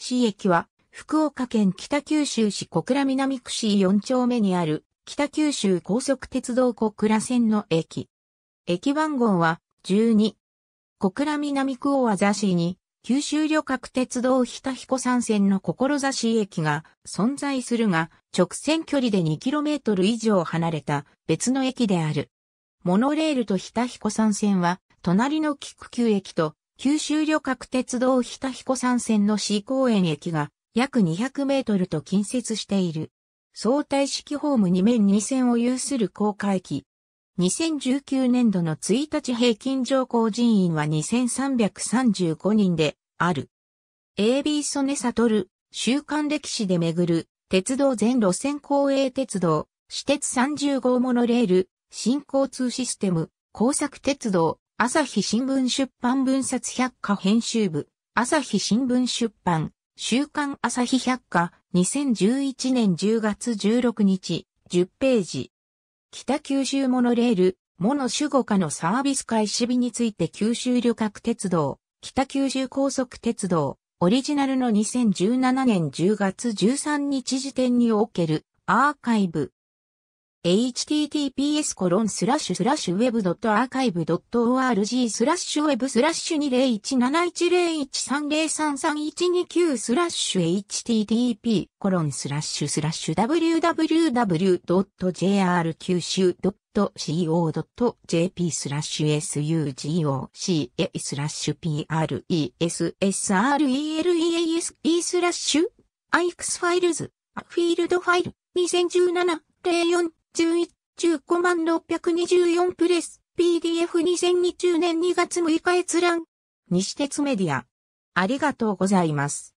市駅は、福岡県北九州市小倉南区市4丁目にある、北九州高速鉄道小倉線の駅。駅番号は、12。小倉南区を市に、九州旅客鉄道日田彦山線の志駅が存在するが、直線距離で 2km 以上離れた別の駅である。モノレールと日田彦山線は、隣の菊久駅と九州旅客鉄道日田彦山線の市公園駅が約200メートルと近接している。相対式ホーム2面2線を有する高架駅。2019年度の1日平均乗降人員は2335人である。AB 曽根悟、週刊歴史で巡る、鉄道全路線公営鉄道、私鉄30号モノレール、新交通システム、工作鉄道、朝日新聞出版文冊百科編集部、朝日新聞出版、週刊朝日百科、2011年10月16日、10ページ。北九州モノレール、モノ守護下のサービス開始日について九州旅客鉄道、北九州高速鉄道、オリジナルの2017年10月13日時点におけるアーカイブ、https コロンスラッシュスラッシュウェブドットアーカイブドット org スラッシュウェブスラッシュ20171013033129スラッシュ http コロンスラッシュスラッシュ www.jr 九州 .co.jp スラッシュ sugoca スラッシュ presrelease スラッシュ ix ファイルズフィールドファイル2017 04 11中5マ624プレス PDF2020 年2月6日閲覧。西鉄メディア。ありがとうございます。